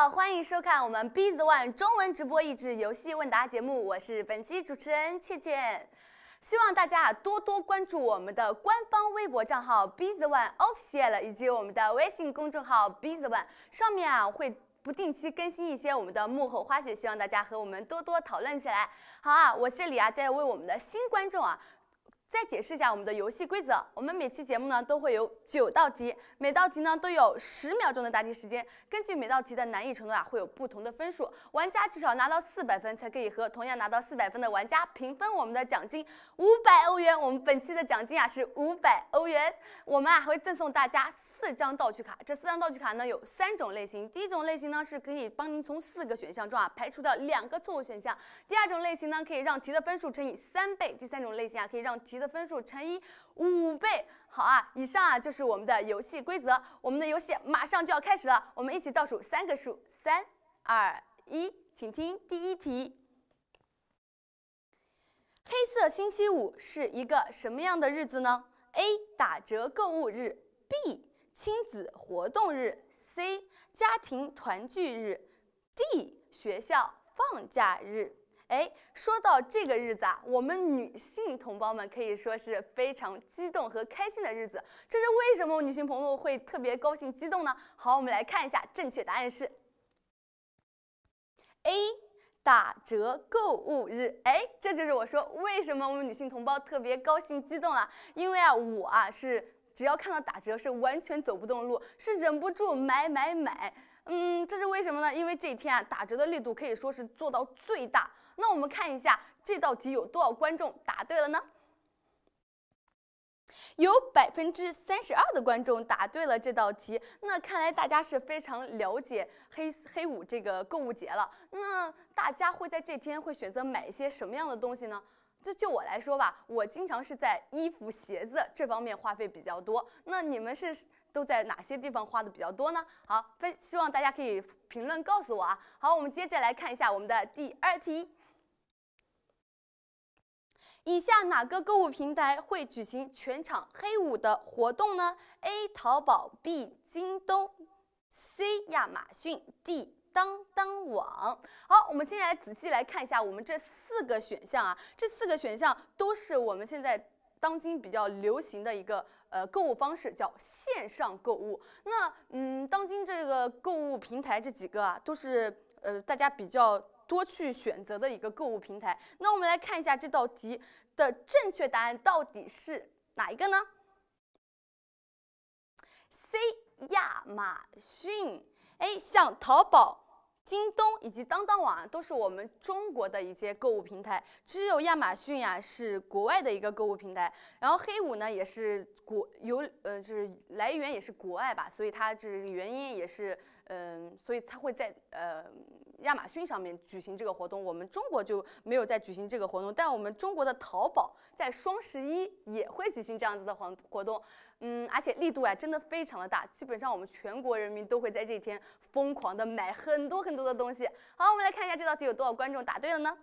好，欢迎收看我们 Be t One 中文直播益智游戏问答节目，我是本期主持人倩倩。希望大家啊多多关注我们的官方微博账号 Be t One Official 以及我们的微信公众号 Be t One，上面啊会不定期更新一些我们的幕后花絮，希望大家和我们多多讨论起来。好啊，我这里啊在为我们的新观众啊。再解释一下我们的游戏规则。我们每期节目呢都会有九道题，每道题呢都有十秒钟的答题时间。根据每道题的难易程度啊，会有不同的分数。玩家至少拿到四百分才可以和同样拿到四百分的玩家平分我们的奖金五百欧元。我们本期的奖金啊是五百欧元，我们啊会赠送大家。四张道具卡，这四张道具卡呢有三种类型。第一种类型呢是可以帮您从四个选项中啊排除掉两个错误选项。第二种类型呢可以让题的分数乘以三倍。第三种类型啊可以让题的分数乘以五倍。好啊，以上啊就是我们的游戏规则。我们的游戏马上就要开始了，我们一起倒数三个数：三、二、一，请听第一题。黑色星期五是一个什么样的日子呢？A. 打折购物日，B. 亲子活动日，C 家庭团聚日，D 学校放假日。哎，说到这个日子啊，我们女性同胞们可以说是非常激动和开心的日子。这是为什么女性朋友会特别高兴激动呢？好，我们来看一下，正确答案是 A 打折购物日。哎，这就是我说为什么我们女性同胞特别高兴激动了，因为啊，我啊是。只要看到打折是完全走不动路，是忍不住买买买。嗯，这是为什么呢？因为这一天啊，打折的力度可以说是做到最大。那我们看一下这道题有多少观众答对了呢？有百分之三十二的观众答对了这道题。那看来大家是非常了解黑黑五这个购物节了。那大家会在这天会选择买一些什么样的东西呢？就就我来说吧，我经常是在衣服、鞋子这方面花费比较多。那你们是都在哪些地方花的比较多呢？好，分，希望大家可以评论告诉我啊。好，我们接着来看一下我们的第二题。以下哪个购物平台会举行全场黑五的活动呢？A. 淘宝 B. 京东 C. 亚马逊 D. 当当网，好，我们接下来仔细来看一下我们这四个选项啊，这四个选项都是我们现在当今比较流行的一个呃购物方式，叫线上购物。那嗯，当今这个购物平台这几个啊，都是呃大家比较多去选择的一个购物平台。那我们来看一下这道题的正确答案到底是哪一个呢？C 亚马逊，A 像淘宝。京东以及当当网都是我们中国的一些购物平台，只有亚马逊呀是国外的一个购物平台，然后黑五呢也是国有呃就是来源也是国外吧，所以它这原因也是。嗯，所以他会在呃亚马逊上面举行这个活动，我们中国就没有在举行这个活动，但我们中国的淘宝在双十一也会举行这样子的活活动，嗯，而且力度啊真的非常的大，基本上我们全国人民都会在这一天疯狂的买很多很多的东西。好，我们来看一下这道题有多少观众答对了呢？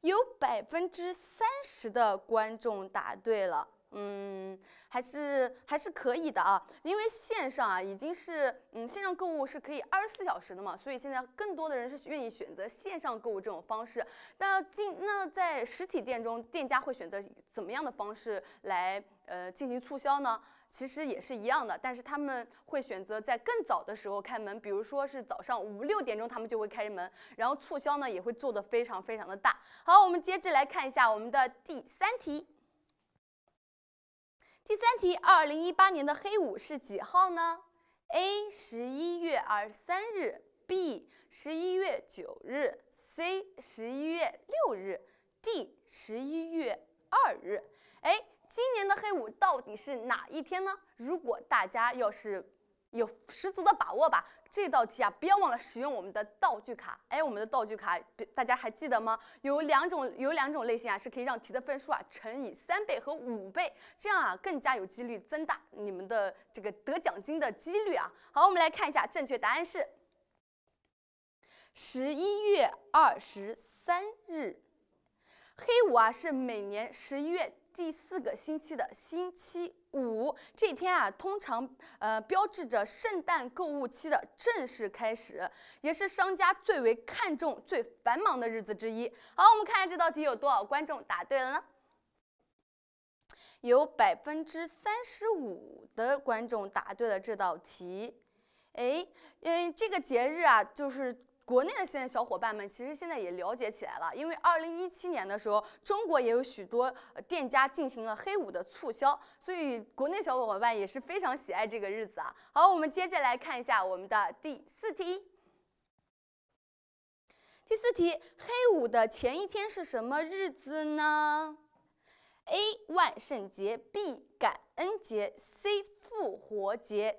有百分之三十的观众答对了。嗯，还是还是可以的啊，因为线上啊已经是嗯线上购物是可以二十四小时的嘛，所以现在更多的人是愿意选择线上购物这种方式。那进那在实体店中，店家会选择怎么样的方式来呃进行促销呢？其实也是一样的，但是他们会选择在更早的时候开门，比如说是早上五六点钟他们就会开门，然后促销呢也会做得非常非常的大。好，我们接着来看一下我们的第三题。第三题，二零一八年的黑五是几号呢？A. 十一月二十三日，B. 十一月九日，C. 十一月六日，D. 十一月二日。哎，今年的黑五到底是哪一天呢？如果大家要是……有十足的把握吧？这道题啊，不要忘了使用我们的道具卡。哎，我们的道具卡，大家还记得吗？有两种，有两种类型啊，是可以让题的分数啊乘以三倍和五倍，这样啊，更加有几率增大你们的这个得奖金的几率啊。好，我们来看一下，正确答案是十一月二十三日。黑五啊，是每年十一月。第四个星期的星期五这天啊，通常呃标志着圣诞购物期的正式开始，也是商家最为看重、最繁忙的日子之一。好，我们看下这道题有多少观众答对了呢？有百分之三十五的观众答对了这道题。哎，因为这个节日啊，就是。国内的现在小伙伴们其实现在也了解起来了，因为二零一七年的时候，中国也有许多店家进行了黑五的促销，所以国内小伙伴也是非常喜爱这个日子啊。好，我们接着来看一下我们的第四题。第四题，黑五的前一天是什么日子呢？A. 万圣节 B. 感恩节 C. 复活节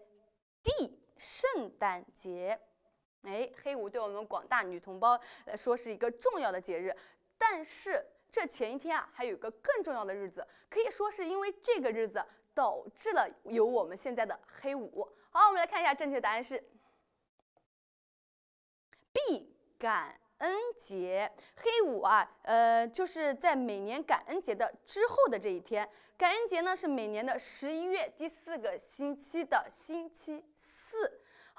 D. 圣诞节哎，黑五对我们广大女同胞来说是一个重要的节日，但是这前一天啊，还有一个更重要的日子，可以说是因为这个日子导致了有我们现在的黑五。好，我们来看一下，正确答案是 B，感恩节。黑五啊，呃，就是在每年感恩节的之后的这一天。感恩节呢是每年的十一月第四个星期的星期。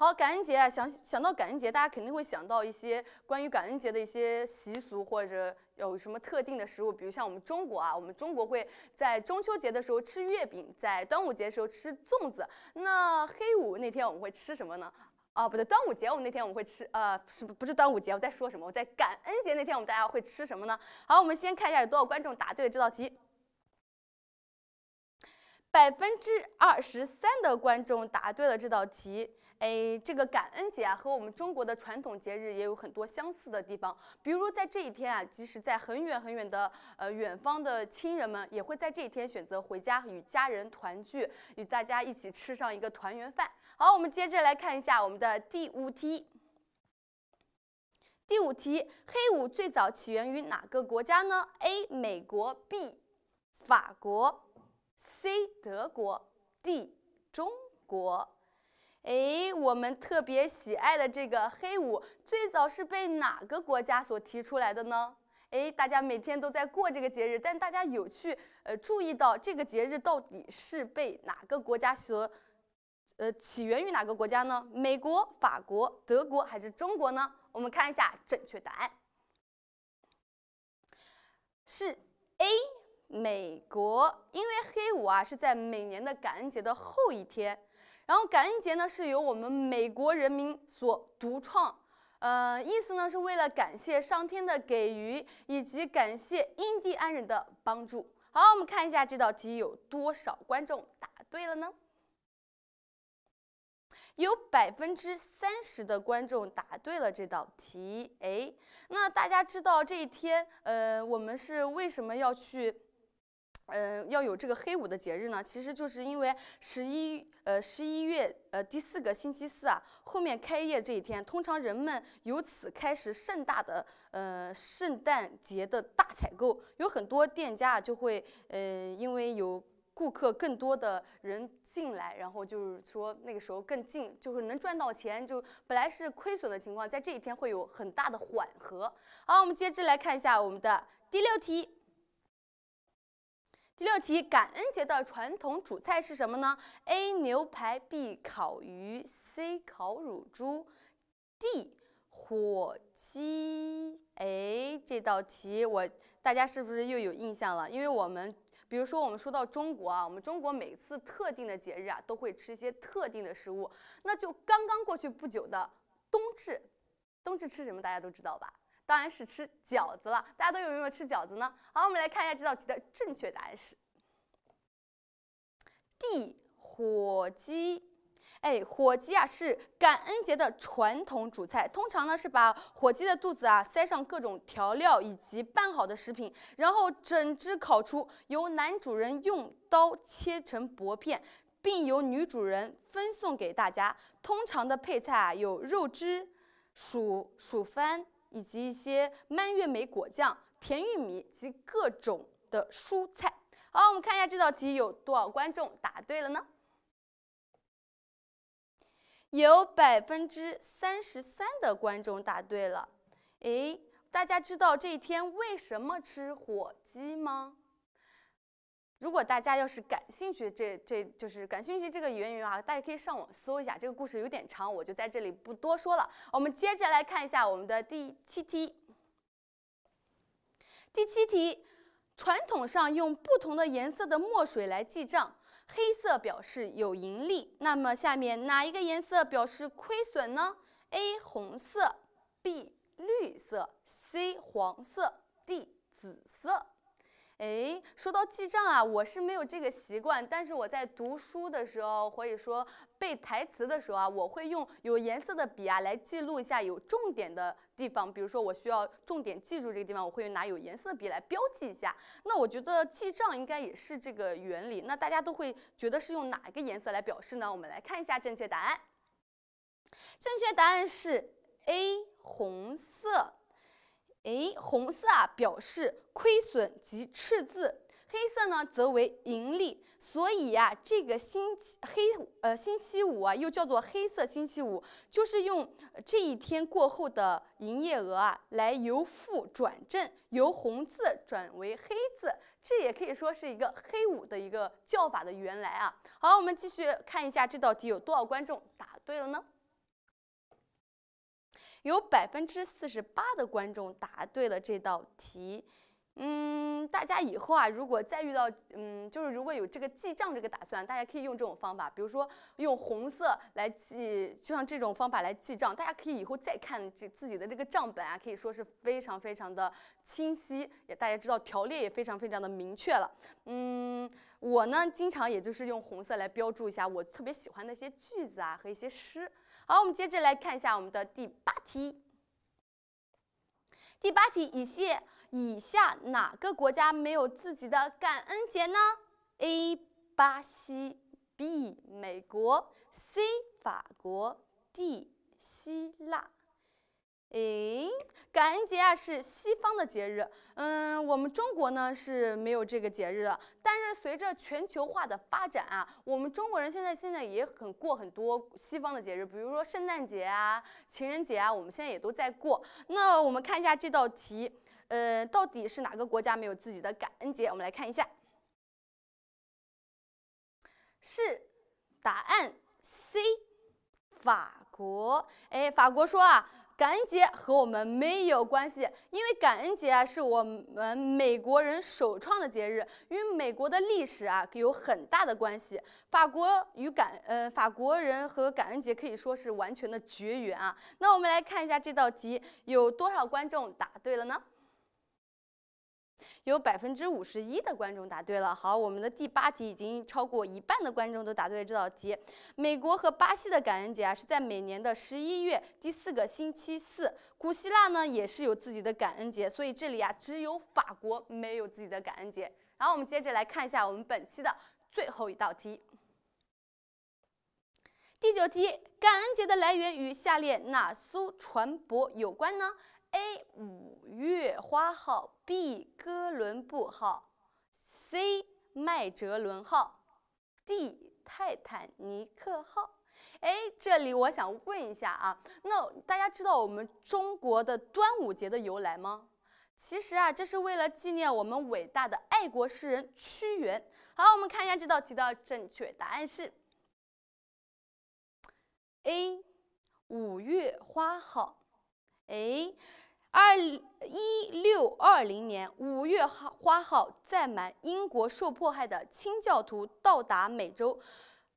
好，感恩节啊，想想到感恩节，大家肯定会想到一些关于感恩节的一些习俗，或者有什么特定的食物，比如像我们中国啊，我们中国会在中秋节的时候吃月饼，在端午节的时候吃粽子。那黑五那天我们会吃什么呢？哦，不对，端午节我们那天我们会吃，呃，是不不是端午节？我在说什么？我在感恩节那天我们大家会吃什么呢？好，我们先看一下有多少观众答对了这道题。百分之二十三的观众答对了这道题。哎，这个感恩节啊，和我们中国的传统节日也有很多相似的地方。比如在这一天啊，即使在很远很远的呃远方的亲人们，也会在这一天选择回家与家人团聚，与大家一起吃上一个团圆饭。好，我们接着来看一下我们的第五题。第五题，黑五最早起源于哪个国家呢？A. 美国 B. 法国。C 德国，D 中国。哎，我们特别喜爱的这个黑五，最早是被哪个国家所提出来的呢？哎，大家每天都在过这个节日，但大家有去呃注意到这个节日到底是被哪个国家所呃起源于哪个国家呢？美国、法国、德国还是中国呢？我们看一下正确答案，是 A。美国，因为黑五啊是在每年的感恩节的后一天，然后感恩节呢是由我们美国人民所独创，呃，意思呢是为了感谢上天的给予以及感谢印第安人的帮助。好，我们看一下这道题有多少观众答对了呢？有百分之三十的观众答对了这道题。哎，那大家知道这一天，呃，我们是为什么要去？呃，要有这个黑五的节日呢，其实就是因为十一呃十一月呃第四个星期四啊，后面开业这一天，通常人们由此开始盛大的呃圣诞节的大采购，有很多店家就会呃因为有顾客更多的人进来，然后就是说那个时候更近，就是能赚到钱，就本来是亏损的情况，在这一天会有很大的缓和。好，我们接着来看一下我们的第六题。第六题，感恩节的传统主菜是什么呢？A. 牛排 B. 烤鱼 C. 烤乳猪 D. 火鸡。哎，这道题我大家是不是又有印象了？因为我们，比如说我们说到中国啊，我们中国每次特定的节日啊，都会吃一些特定的食物。那就刚刚过去不久的冬至，冬至吃什么大家都知道吧？当然是吃饺子了。大家都有没有吃饺子呢？好，我们来看一下这道题的正确答案是。地火鸡，哎，火鸡啊是感恩节的传统主菜。通常呢是把火鸡的肚子啊塞上各种调料以及拌好的食品，然后整只烤出，由男主人用刀切成薄片，并由女主人分送给大家。通常的配菜啊有肉汁、薯薯番。以及一些蔓越莓果酱、甜玉米及各种的蔬菜。好，我们看一下这道题有多少观众答对了呢？有百分之三十三的观众答对了。诶，大家知道这一天为什么吃火鸡吗？如果大家要是感兴趣，这这就是感兴趣这个原因啊，大家可以上网搜一下。这个故事有点长，我就在这里不多说了。我们接着来看一下我们的第七题。第七题，传统上用不同的颜色的墨水来记账，黑色表示有盈利，那么下面哪一个颜色表示亏损呢？A. 红色 B. 绿色 C. 黄色 D. 紫色哎，说到记账啊，我是没有这个习惯，但是我在读书的时候或者说背台词的时候啊，我会用有颜色的笔啊来记录一下有重点的地方，比如说我需要重点记住这个地方，我会拿有颜色的笔来标记一下。那我觉得记账应该也是这个原理。那大家都会觉得是用哪一个颜色来表示呢？我们来看一下正确答案。正确答案是 A，红色。哎，红色啊表示亏损及赤字，黑色呢则为盈利。所以啊，这个星期黑呃星期五啊又叫做黑色星期五，就是用这一天过后的营业额啊来由负转正，由红字转为黑字。这也可以说是一个黑五的一个叫法的原来啊。好，我们继续看一下这道题有多少观众答对了呢？有百分之四十八的观众答对了这道题，嗯，大家以后啊，如果再遇到，嗯，就是如果有这个记账这个打算，大家可以用这种方法，比如说用红色来记，就像这种方法来记账，大家可以以后再看这自己的这个账本啊，可以说是非常非常的清晰，也大家知道条列也非常非常的明确了。嗯，我呢，经常也就是用红色来标注一下我特别喜欢的一些句子啊和一些诗。好，我们接着来看一下我们的第八题。第八题：以下以下哪个国家没有自己的感恩节呢？A. 巴西 B. 美国 C. 法国 D. 希腊。哎，感恩节啊是西方的节日，嗯，我们中国呢是没有这个节日的。但是随着全球化的发展啊，我们中国人现在现在也很过很多西方的节日，比如说圣诞节啊、情人节啊，我们现在也都在过。那我们看一下这道题，呃，到底是哪个国家没有自己的感恩节？我们来看一下，是答案 C，法国。哎，法国说啊。感恩节和我们没有关系，因为感恩节啊是我们美国人首创的节日，与美国的历史啊有很大的关系。法国与感，呃，法国人和感恩节可以说是完全的绝缘啊。那我们来看一下这道题，有多少观众答对了呢？有百分之五十一的观众答对了。好，我们的第八题已经超过一半的观众都答对了这道题。美国和巴西的感恩节啊是在每年的十一月第四个星期四。古希腊呢也是有自己的感恩节，所以这里啊只有法国没有自己的感恩节。然后我们接着来看一下我们本期的最后一道题。第九题，感恩节的来源与下列哪艘船舶有关呢？A. 五月花号，B. 哥伦布号，C. 麦哲伦号，D. 泰坦尼克号。哎，这里我想问一下啊，那大家知道我们中国的端午节的由来吗？其实啊，这是为了纪念我们伟大的爱国诗人屈原。好，我们看一下这道题的正确答案是 A. 五月花号。哎，二一六二零年五月号花号载满英国受迫害的清教徒到达美洲。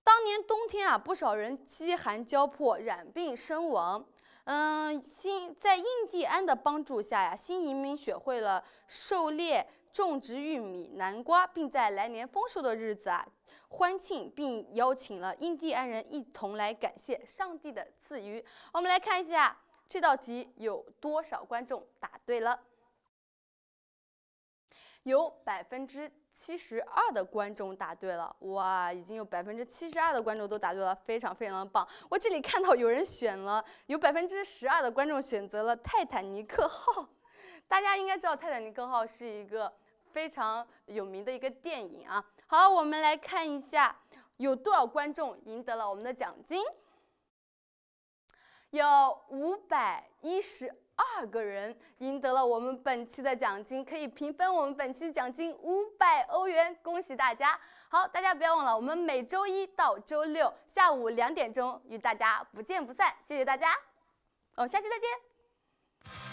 当年冬天啊，不少人饥寒交迫、染病身亡。嗯，新在印第安的帮助下呀，新移民学会了狩猎、种植玉米、南瓜，并在来年丰收的日子啊，欢庆并邀请了印第安人一同来感谢上帝的赐予。我们来看一下。这道题有多少观众答对了？有百分之七十二的观众答对了，哇，已经有百分之七十二的观众都答对了，非常非常的棒！我这里看到有人选了，有百分之十二的观众选择了《泰坦尼克号》，大家应该知道《泰坦尼克号》是一个非常有名的一个电影啊。好，我们来看一下有多少观众赢得了我们的奖金。有五百一十二个人赢得了我们本期的奖金，可以平分我们本期奖金五百欧元，恭喜大家！好，大家不要忘了，我们每周一到周六下午两点钟与大家不见不散，谢谢大家，我们下期再见。